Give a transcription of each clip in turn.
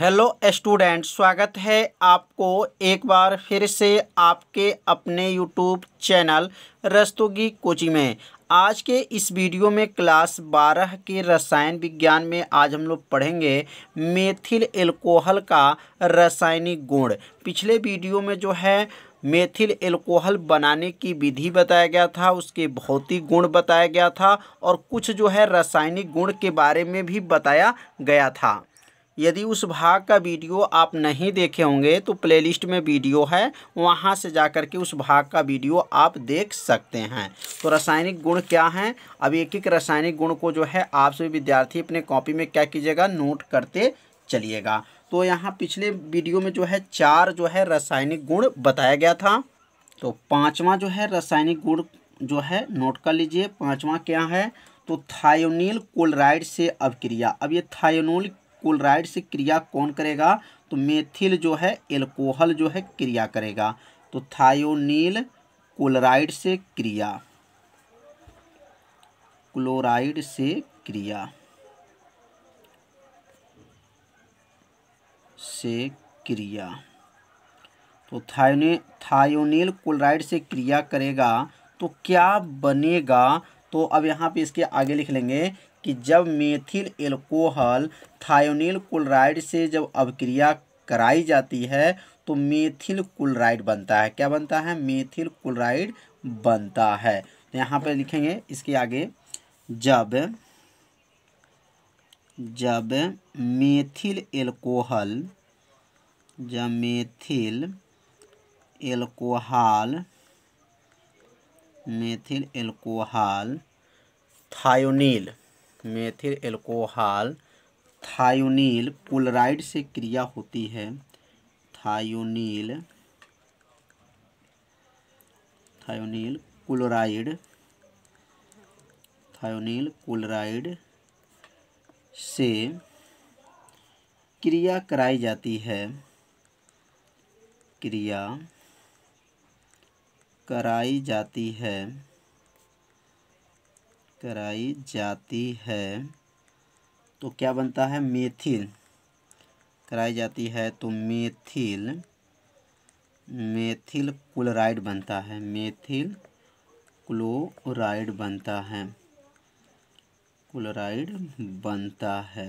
hello student स्वागत है आपको एक बार फिर से आपके अपने यूट्यूब चैनल रस्तोगी कोचिंग में आज के इस वीडियो में क्लास 12 के रसायन विज्ञान में आज हम लोग पढ़ेंगे मेथिल एल्कोहल का रासायनिक गुण पिछले वीडियो में जो है मेथिल एल्कोहल बनाने की विधि बताया गया था उसके भौतिक गुण बताया गया था और कुछ जो है रासायनिक गुण के बारे में भी बताया गया था यदि उस भाग का वीडियो आप नहीं देखे होंगे तो प्लेलिस्ट में वीडियो है वहाँ से जा कर के उस भाग का वीडियो आप देख सकते हैं तो रासायनिक गुण क्या हैं अब एक एक रासायनिक गुण को जो है आप सभी विद्यार्थी अपने कॉपी में क्या कीजिएगा नोट करते चलिएगा तो यहाँ पिछले वीडियो में जो है चार जो है रासायनिक गुण बताया गया था तो पाँचवा जो है रासायनिक गुण जो है नोट कर लीजिए पाँचवा क्या है तो थायोनील क्लोराइड से अभिक्रिया अब ये थायोनिल क्लोराइड से क्रिया कौन करेगा तो मेथिल जो है एल्कोहल जो है क्रिया करेगा तो थायोनील क्लोराइड से क्रिया क्लोराइड से क्रिया से क्रिया तो थायोने थायोनील क्लोराइड से क्रिया करेगा तो क्या बनेगा तो अब यहाँ पे इसके आगे लिख लेंगे कि जब मेथिल एल्कोहल थायोनिल क्लोराइड से जब अभिक्रिया कराई जाती है तो मेथिल क्लोराइड बनता है क्या बनता है मेथिल क्लोराइड बनता है तो यहाँ पर लिखेंगे इसके आगे जब जब मेथिल एल्कोहल जब methyl alcohol methyl alcohol thionyl methyl alcohol thionyl पोलराइड से क्रिया होती है थायोनील थायोनील क्लोराइड थायोनील क्लोराइड से क्रिया कराई जाती है क्रिया कराई जाती है कराई जाती है तो क्या बनता है मेथिल कराई जाती है तो मेथिल मेथिल क्लोराइड बनता है मेथिल क्लोराइड बनता है क्लोराइड बनता है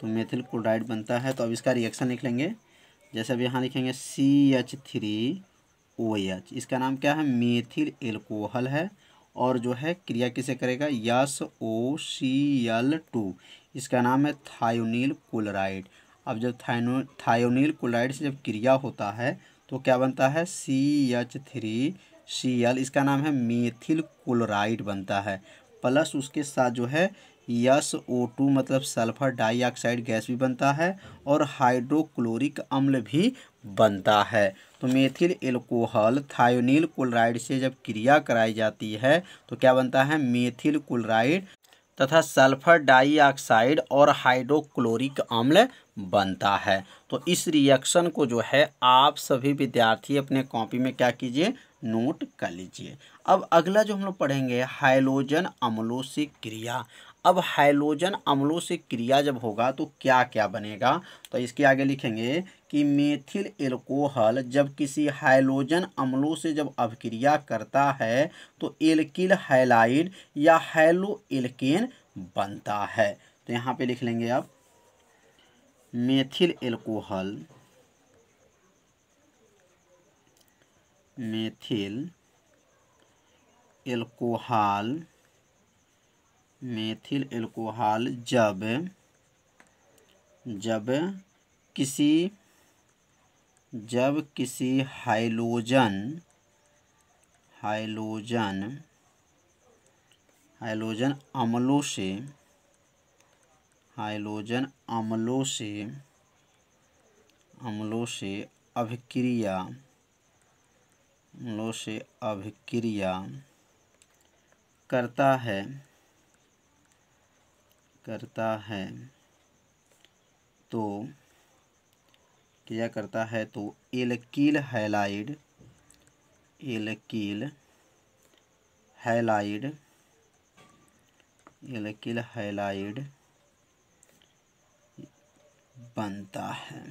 तो मेथिल क्लोराइड बनता है तो अब इसका रिएक्शन लिख लेंगे जैसे अब यहाँ लिखेंगे C H three O H इसका नाम क्या है मेथिल एल्कोहल है और जो है क्रिया किसे करेगा S O C L two इसका नाम है थायोनील क्लोराइड अब जब थाइनो थायोनील क्लोराइड से जब क्रिया होता है तो क्या बनता है C H three C L इसका नाम है मेथिल क्लोराइड बनता है प्लस उसके साथ जो है यस ओ टू मतलब सल्फर डाइऑक्साइड गैस भी बनता है और हाइड्रोक्लोरिक अम्ल भी बनता है तो मेथिल एल्कोहल थायोनिल क्लोराइड से जब क्रिया कराई जाती है तो क्या बनता है मेथिल क्लोराइड तथा सल्फर डाइऑक्साइड और हाइड्रोक्लोरिक अम्ल बनता है तो इस रिएक्शन को जो है आप सभी विद्यार्थी अपने कॉपी में क्या कीजिए नोट कर लीजिए अब अगला जो हम लोग पढ़ेंगे हाइलोजन अम्लों से क्रिया अब हाइलोजन अम्लों से क्रिया जब होगा तो क्या क्या बनेगा तो इसके आगे लिखेंगे कि मेथिल एल्कोहल जब किसी हाइलोजन अम्लों से जब अभिक्रिया करता है तो एल्किल हाइलाइड या हाइलो एल्केन बनता है तो यहाँ पे लिख लेंगे अब methyl alcohol methyl alcohol methyl alcohol जब जब किसी जब किसी हाइलोजन हाइलोजन हाइलोजन अम्लों से हाइलोजन अम्लों से अम्लों से अभिक्रिया अम्लों से अभिक्रिया करता है करता है तो क्या करता है तो alkyl halide alkyl halide alkyl halide बनता है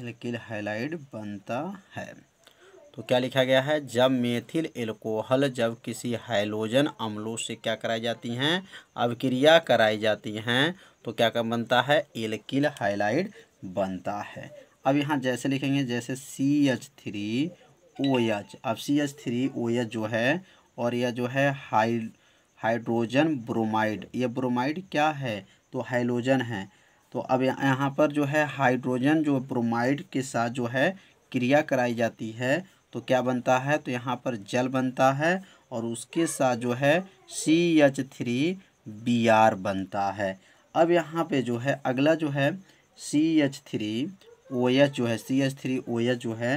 एलकील हैलाइड बनता है तो क्या लिखा गया है जब मेथिल एल्कोहल जब किसी हाइलोजन अम्लों से क्या कराई जाती हैं अवक्रिया कराई जाती हैं तो क्या क्या बनता है एल्किल हाइलाइड बनता है अब यहाँ जैसे लिखेंगे जैसे C H three O H अब C H three O H जो है और यह जो है हाई हाइड्रोजन ब्रोमाइड ये ब्रोमाइड क्या है तो हाइलोजन है तो अब यहाँ पर जो है हाइड्रोजन जो ब्रोमाइड के साथ जो है क्रिया कराई जाती है तो क्या बनता है तो यहाँ पर जल बनता है और उसके साथ जो है C H three B R बनता है अब यहाँ पे जो है अगला जो है C H three O H जो है C H three O H जो है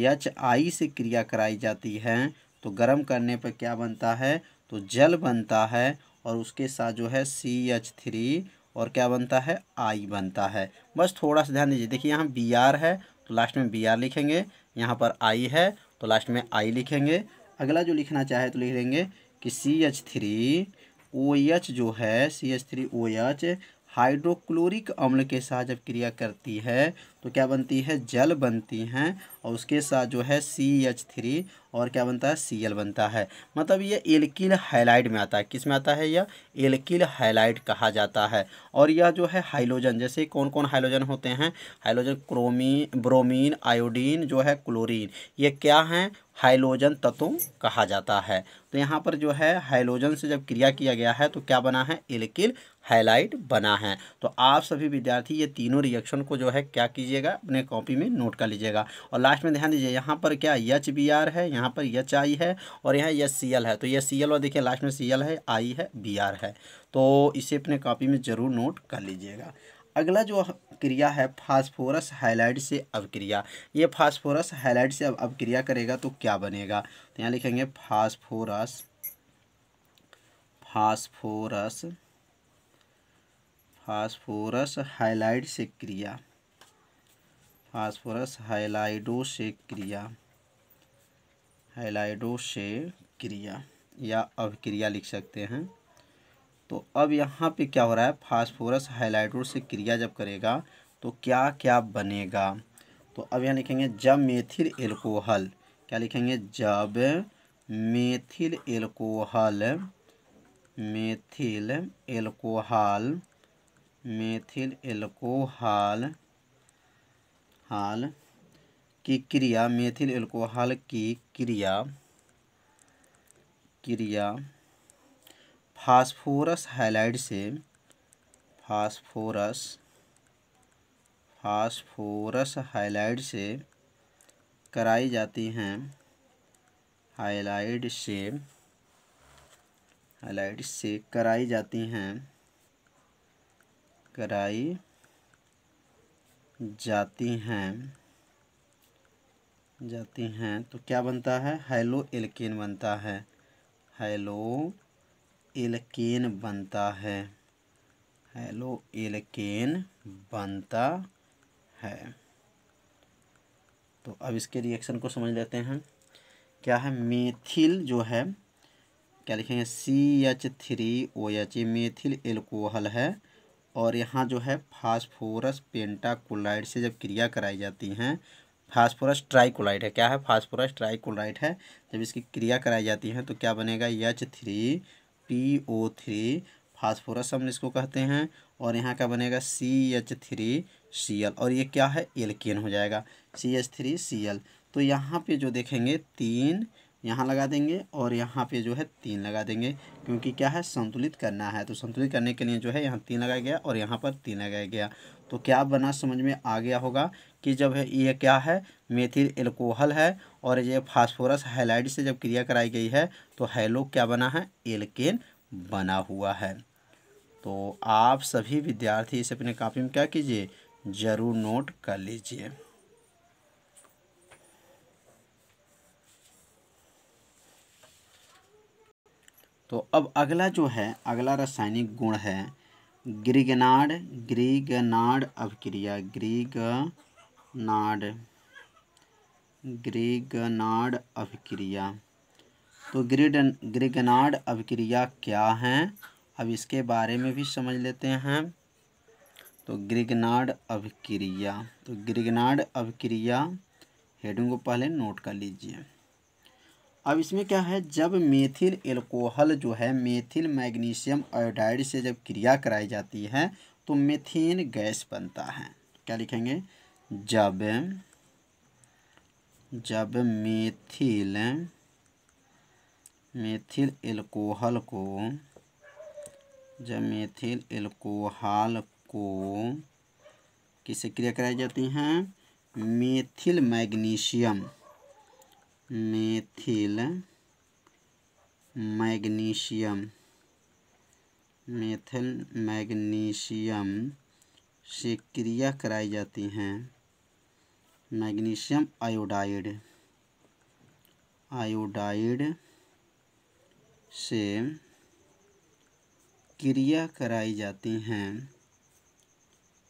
एच आई से क्रिया कराई जाती है तो गर्म करने पर क्या बनता है तो जल बनता है और उसके साथ जो है सी एच थ्री और क्या बनता है आई बनता है बस थोड़ा सा ध्यान दीजिए देखिए यहाँ बी आर है तो लास्ट में बी आर लिखेंगे यहाँ पर आई है तो लास्ट में आई लिखेंगे अगला जो लिखना चाहे तो लिख देंगे कि C H three O H जो है C H three O H hydrochloric अम्ल के साथ जब क्रिया करती है तो क्या बनती है जल बनती हैं और उसके साथ जो है सी एच थ्री और क्या बनता है सी एल बनता है मतलब ये एल्किल हाइलाइट में आता है किस में आता है यह एल्किल हाइलाइट कहा जाता है और यह जो है हाइलोजन जैसे कौन कौन हाइलोजन होते हैं हाइलोजन क्रोमीन ब्रोमीन आयोडीन जो है क्लोरीन ये क्या हैं हाइलोजन तत्व कहा जाता है तो यहाँ पर जो है हाइलोजन से जब क्रिया किया गया है तो क्या बना है एल्किल हाइलाइट बना है तो आप सभी विद्यार्थी ये तीनों रिएक्शन को जो है क्या कीजिए लीजिएगा अपने कॉपी में नोट कर लीजिएगा और लास्ट में ध्यान दीजिए यहाँ पर क्या एच बी आर है यहाँ पर एच आई है और यहाँ एच सी एल है तो यच सी एल और देखिए लास्ट में सी एल है आई है बी आर है तो इसे अपने कॉपी में ज़रूर नोट कर लीजिएगा अगला जो क्रिया है फास्फोरस हाइलाइट से अवक्रिया ये फास्फोरस हाइलाइट से अवक्रिया करेगा तो क्या बनेगा तो यहाँ लिखेंगे फास्फोरस फास्फोरस फास्फोरस हाइलाइट से क्रिया फास्फोरस हाइलाइडो से क्रिया हाइलाइडो से क्रिया या अभिक्रिया लिख सकते हैं तो अब यहाँ पे क्या हो रहा है फास्फोरस हाइलाइडो से क्रिया जब करेगा तो क्या क्या बनेगा तो अब यहाँ लिखेंगे जब मेथिल एल्कोहल क्या लिखेंगे जब methyl alcohol methyl alcohol methyl alcohol हाल की क्रिया मेथिल अल्कोहल की क्रिया क्रिया फास्फोरस हाइलाइड से फास्फोरस फास्फोरस हाइलाइड से कराई जाती हैं हाइलाइड से हाइलाइड से कराई जाती हैं कराई जाती हैं जाती हैं तो क्या बनता है हेलो एल्किन बनता है हेलो एल्किन बनता है हेलो एल्किन बनता है तो अब इसके रिएक्शन को समझ लेते हैं क्या है मेथिल जो है क्या लिखेंगे C H three O H ये मेथिल एल्कोहल है और यहाँ जो है फास्फोरस पेंटाकोलाइड से जब क्रिया कराई जाती हैं फास्फोरस ट्राइकोलाइड है क्या है फास्फोरस ट्राइकोलाइड है जब इसकी क्रिया कराई जाती है तो क्या बनेगा H three P O three phosphorus हम इसको कहते हैं और यहाँ का बनेगा C H three C L और ये क्या है एलकेन हो जाएगा C H three C L तो यहाँ पे जो देखेंगे तीन यहाँ लगा देंगे और यहाँ पे जो है तीन लगा देंगे क्योंकि क्या है संतुलित करना है तो संतुलित करने के लिए जो है यहाँ तीन लगाया गया और यहाँ पर तीन लगाया गया तो क्या बना समझ में आ गया होगा कि जब ये क्या है मेथिल एल्कोहल है और ये फास्फोरस हैलाइड से जब क्रिया कराई गई है तो हैलो क्या बना है एल्केन बना हुआ है तो आप सभी विद्यार्थी इसे अपने कापी में क्या कीजिए ज़रूर नोट कर लीजिए तो अब अगला जो है अगला रासायनिक गुण है ग्रीगनाड ग्रीगनाड अभिक्रिया ग्रीगनाड ग्रीगनाड अभिक्रिया तो ग्रिड ग्रीगनाड अभिक्रिया क्या है अब इसके बारे में भी समझ लेते हैं तो ग्रिगनाड अभिक्रिया तो ग्रिगनाड अभिक्रिया हेडिंग को पहले नोट कर लीजिए अब इसमें क्या है जब मेथिल एल्कोहल जो है मेथिल मैग्नीशियम आयोडाइड से जब क्रिया कराई जाती है तो मेथेन गैस बनता है क्या लिखेंगे जब जब मेथिल मेथिल एल्कोहल को जब मेथिल एल्कोहल को किसे क्रिया कराई जाती हैं methyl magnesium methyl magnesium methyl magnesium से क्रिया कराई जाती हैं मैग्नीशियम आयोडाइड आयोडाइड से क्रिया कराई जाती हैं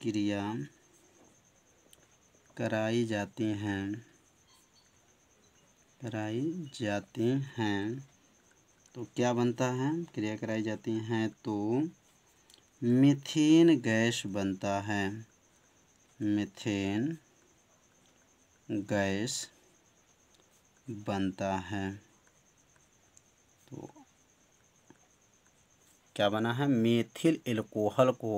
क्रिया कराई जाती हैं कराई जाती हैं तो क्या बनता है क्रिया कराई जाती हैं तो मिथेन गैस बनता है मिथेन गैस बनता है तो क्या बना है मेथिल एल्कोहल को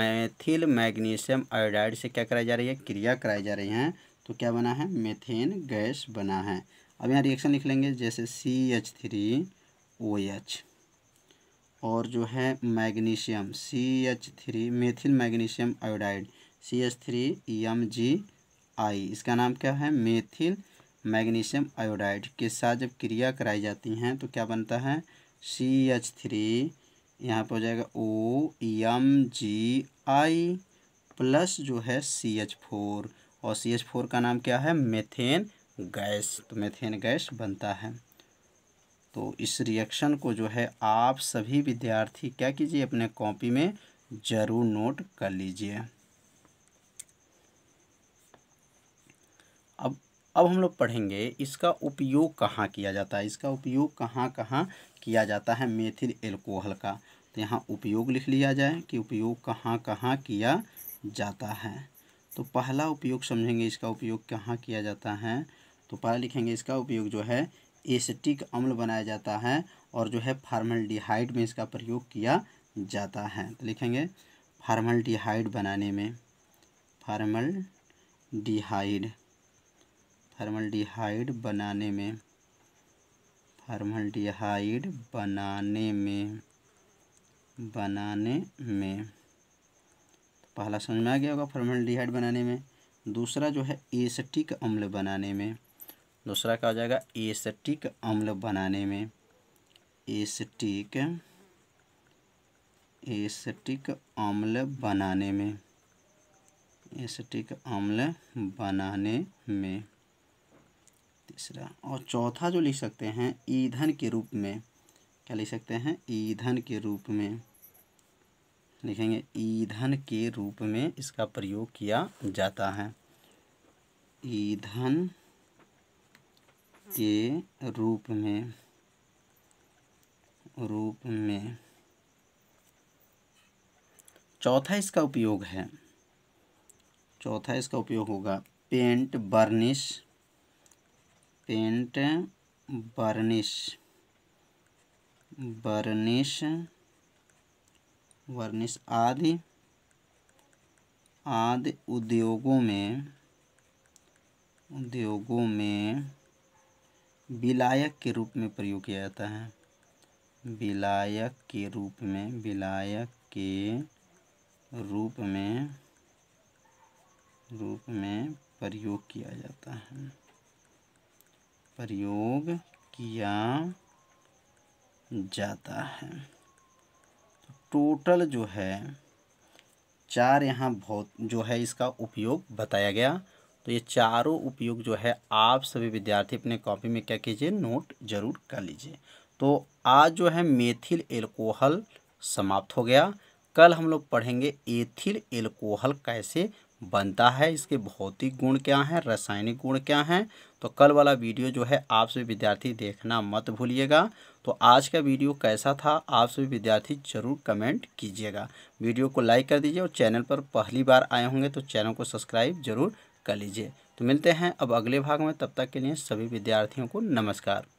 मैथिल मैग्नीशियम आयोडाइड से क्या कराई जा रही है क्रिया कराई जा रही है तो क्या बना है मेथेन गैस बना है अब यहाँ रिएक्शन लिख लेंगे जैसे C H three O H और जो है magnesium C H three methyl magnesium iodide C H three M G I इसका नाम क्या है मेथिल मैग्नीशियम आयोडाइड के साथ जब क्रिया कराई जाती हैं तो क्या बनता है सी एच थ्री यहाँ पर हो जाएगा ओ एम जी आई प्लस जो है सी एच फोर और सी एच फोर का नाम क्या है मेथेन गैस तो मेथेन गैस बनता है तो इस रिएक्शन को जो है आप सभी विद्यार्थी क्या कीजिए अपने कॉपी में ज़रूर नोट कर लीजिए अब अब हम लोग पढ़ेंगे इसका उपयोग कहाँ किया जाता है इसका उपयोग कहाँ कहाँ किया जाता है मेथिल एल्कोहल का तो यहाँ उपयोग लिख लिया जाए कि उपयोग कहाँ कहाँ किया जाता है तो पहला उपयोग समझेंगे इसका उपयोग कहाँ किया जाता है तो पहला लिखेंगे इसका उपयोग जो है एसिटिक अम्ल बनाया जाता है और जो है फार्मलडिहाइड में इसका प्रयोग किया जाता है तो लिखेंगे फार्मलडिहाइड बनाने में फार्मल डिहाइड डिहाइड बनाने में फार्मल डिहाइड बनाने में बनाने में पहला समझ में आ गया होगा फॉर्मेल्डिहाइड बनाने में दूसरा जो है एसटिक अम्ल बनाने में दूसरा क्या हो जाएगा एसटिक अम्ल बनाने में एसटिक एसटिक अम्ल बनाने में एसटिक अम्ल बनाने में तीसरा और चौथा जो लिख सकते हैं ईंधन के रूप में क्या लिख सकते हैं ईंधन के रूप में लिखेंगे ईंधन के रूप में इसका प्रयोग किया जाता है ईंधन के रूप में रूप में चौथा इसका उपयोग है चौथा इसका उपयोग होगा paint varnish paint varnish varnish varnish आदि आदि उद्योगों में उद्योगों में विलायक के रूप में प्रयोग किया जाता है विलायक के रूप में विलायक के रूप में रूप में प्रयोग किया जाता है प्रयोग किया जाता है टोटल जो है चार यहाँ बहुत जो है इसका उपयोग बताया गया तो ये चारों उपयोग जो है आप सभी विद्यार्थी अपने कॉपी में क्या कीजिए नोट जरूर कर लीजिए तो आज जो है मेथिल एल्कोहल समाप्त हो गया कल हम लोग पढ़ेंगे एथिल एल्कोहल कैसे बनता है इसके भौतिक गुण क्या हैं रासायनिक गुण क्या हैं तो कल वाला वीडियो जो है आप सभी विद्यार्थी देखना मत भूलिएगा तो आज का वीडियो कैसा था आप सभी विद्यार्थी जरूर कमेंट कीजिएगा वीडियो को लाइक कर दीजिए और चैनल पर पहली बार आए होंगे तो चैनल को सब्सक्राइब जरूर कर लीजिए तो मिलते हैं अब अगले भाग में तब तक के लिए सभी विद्यार्थियों को नमस्कार